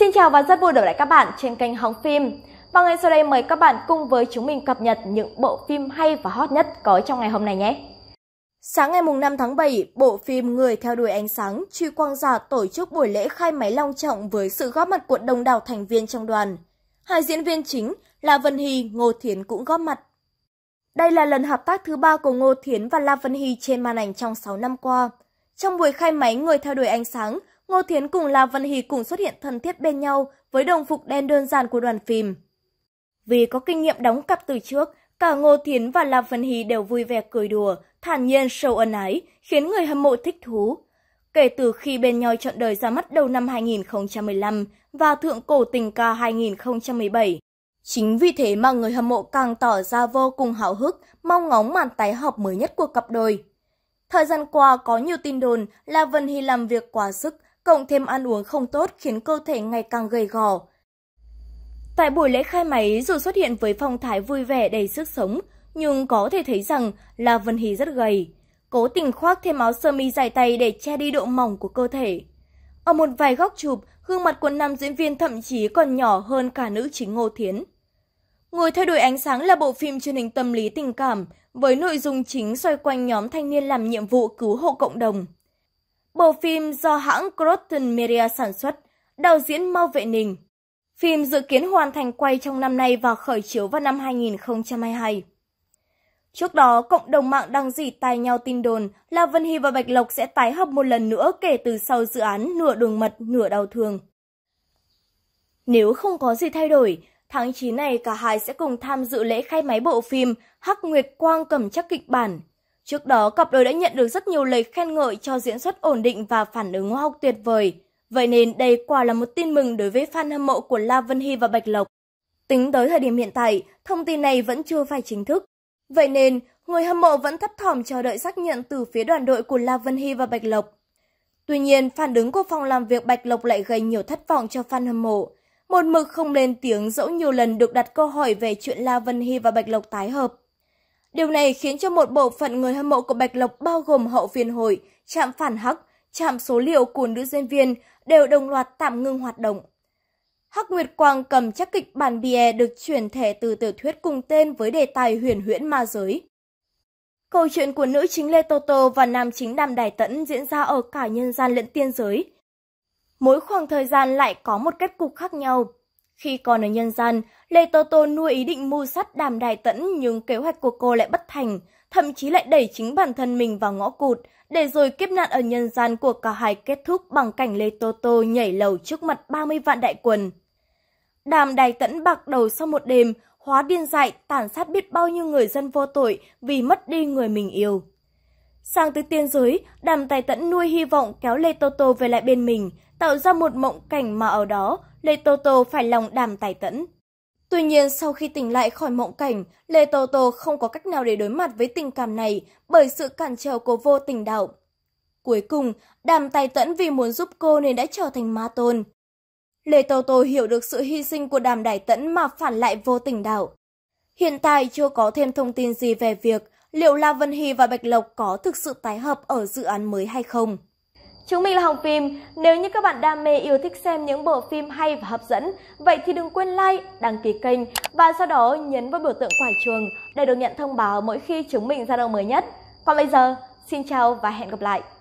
Xin chào và rất vui được lại các bạn trên kênh Hóng Phim. Và ngay sau đây mời các bạn cùng với chúng mình cập nhật những bộ phim hay và hot nhất có trong ngày hôm nay nhé. Sáng ngày 5 tháng 7, bộ phim Người theo đuổi ánh sáng Truy Quang Giả dạ tổ chức buổi lễ khai máy long trọng với sự góp mặt của đông đảo thành viên trong đoàn. Hai diễn viên chính là Vân Hy, Ngô Thiến cũng góp mặt. Đây là lần hợp tác thứ ba của Ngô Thiến và La Vân Hy trên màn ảnh trong 6 năm qua. Trong buổi khai máy Người theo đuổi ánh sáng, Ngô Thiến cùng La Văn Hỷ cùng xuất hiện thân thiết bên nhau với đồng phục đen đơn giản của đoàn phim. Vì có kinh nghiệm đóng cặp từ trước, cả Ngô Thiến và La Văn Hỷ đều vui vẻ cười đùa, thản nhiên sâu ân ái, khiến người hâm mộ thích thú. Kể từ khi bên nhau chọn đời ra mắt đầu năm 2015 và Thượng Cổ Tình Ca 2017, Chính vì thế mà người hâm mộ càng tỏ ra vô cùng hào hức, mong ngóng màn tái hợp mới nhất của cặp đôi. Thời gian qua có nhiều tin đồn là Vân Hy làm việc quá sức, cộng thêm ăn uống không tốt khiến cơ thể ngày càng gầy gò. Tại buổi lễ khai máy dù xuất hiện với phong thái vui vẻ đầy sức sống, nhưng có thể thấy rằng La Vân Hí rất gầy. Cố tình khoác thêm áo sơ mi dài tay để che đi độ mỏng của cơ thể. Ở một vài góc chụp, gương mặt của nam diễn viên thậm chí còn nhỏ hơn cả nữ chính Ngô Thiến. Người thay đổi ánh sáng là bộ phim truyền hình tâm lý tình cảm với nội dung chính xoay quanh nhóm thanh niên làm nhiệm vụ cứu hộ cộng đồng. Bộ phim do hãng Croton Media sản xuất, đạo diễn Mao Vệ Ninh. Phim dự kiến hoàn thành quay trong năm nay và khởi chiếu vào năm 2022. Trước đó, cộng đồng mạng đang dỉ tai nhau tin đồn là Vân Hy và Bạch Lộc sẽ tái hợp một lần nữa kể từ sau dự án Nửa đường mật, nửa đau thương. Nếu không có gì thay đổi, tháng 9 này cả hai sẽ cùng tham dự lễ khai máy bộ phim Hắc Nguyệt Quang cầm chắc kịch bản Trước đó, cặp đôi đã nhận được rất nhiều lời khen ngợi cho diễn xuất ổn định và phản ứng hoa học tuyệt vời. Vậy nên đây quả là một tin mừng đối với fan hâm mộ của La Vân Hy và Bạch Lộc. Tính tới thời điểm hiện tại, thông tin này vẫn chưa phải chính thức. Vậy nên, người hâm mộ vẫn thấp thỏm chờ đợi xác nhận từ phía đoàn đội của La Vân Hy và Bạch Lộc. Tuy nhiên, phản ứng của phòng làm việc Bạch Lộc lại gây nhiều thất vọng cho fan hâm mộ. Một mực không lên tiếng dẫu nhiều lần được đặt câu hỏi về chuyện La Vân Hy và Bạch Lộc tái hợp. Điều này khiến cho một bộ phận người hâm mộ của Bạch Lộc bao gồm hậu viên hội, trạm phản hắc, trạm số liệu của nữ diễn viên đều đồng loạt tạm ngưng hoạt động. Hắc Nguyệt Quang cầm chắc kịch bản bìa được chuyển thể từ tiểu thuyết cùng tên với đề tài huyền huyễn ma giới. Câu chuyện của nữ chính Lê Tô Tô và nam chính Đàm Đài Tẫn diễn ra ở cả nhân gian lẫn tiên giới. Mỗi khoảng thời gian lại có một kết cục khác nhau. Khi còn ở nhân gian, Lê Tô Tô nuôi ý định mưu sát đàm đại tẫn nhưng kế hoạch của cô lại bất thành, thậm chí lại đẩy chính bản thân mình vào ngõ cụt, để rồi kiếp nạn ở nhân gian của cả hai kết thúc bằng cảnh Lê Tô Tô nhảy lầu trước mặt 30 vạn đại quần. Đàm đại tẫn bạc đầu sau một đêm, hóa điên dại, tàn sát biết bao nhiêu người dân vô tội vì mất đi người mình yêu. Sang tới tiên giới, đàm tài tẫn nuôi hy vọng kéo Lê Tô Tô về lại bên mình, tạo ra một mộng cảnh mà ở đó Lê Tô Tô phải lòng đàm tài tẫn. Tuy nhiên, sau khi tỉnh lại khỏi mộng cảnh, Lê Tô Tô không có cách nào để đối mặt với tình cảm này bởi sự cản trở của vô tình đạo. Cuối cùng, đàm tài tẫn vì muốn giúp cô nên đã trở thành ma tôn. Lê Tô Tô hiểu được sự hy sinh của đàm đài tẫn mà phản lại vô tình đạo. Hiện tại chưa có thêm thông tin gì về việc liệu La Vân Hy và Bạch Lộc có thực sự tái hợp ở dự án mới hay không. Chúng mình là Hồng Phim. Nếu như các bạn đam mê yêu thích xem những bộ phim hay và hấp dẫn, vậy thì đừng quên like, đăng ký kênh và sau đó nhấn vào biểu tượng quả chuông để được nhận thông báo mỗi khi chúng mình ra đầu mới nhất. Còn bây giờ, xin chào và hẹn gặp lại!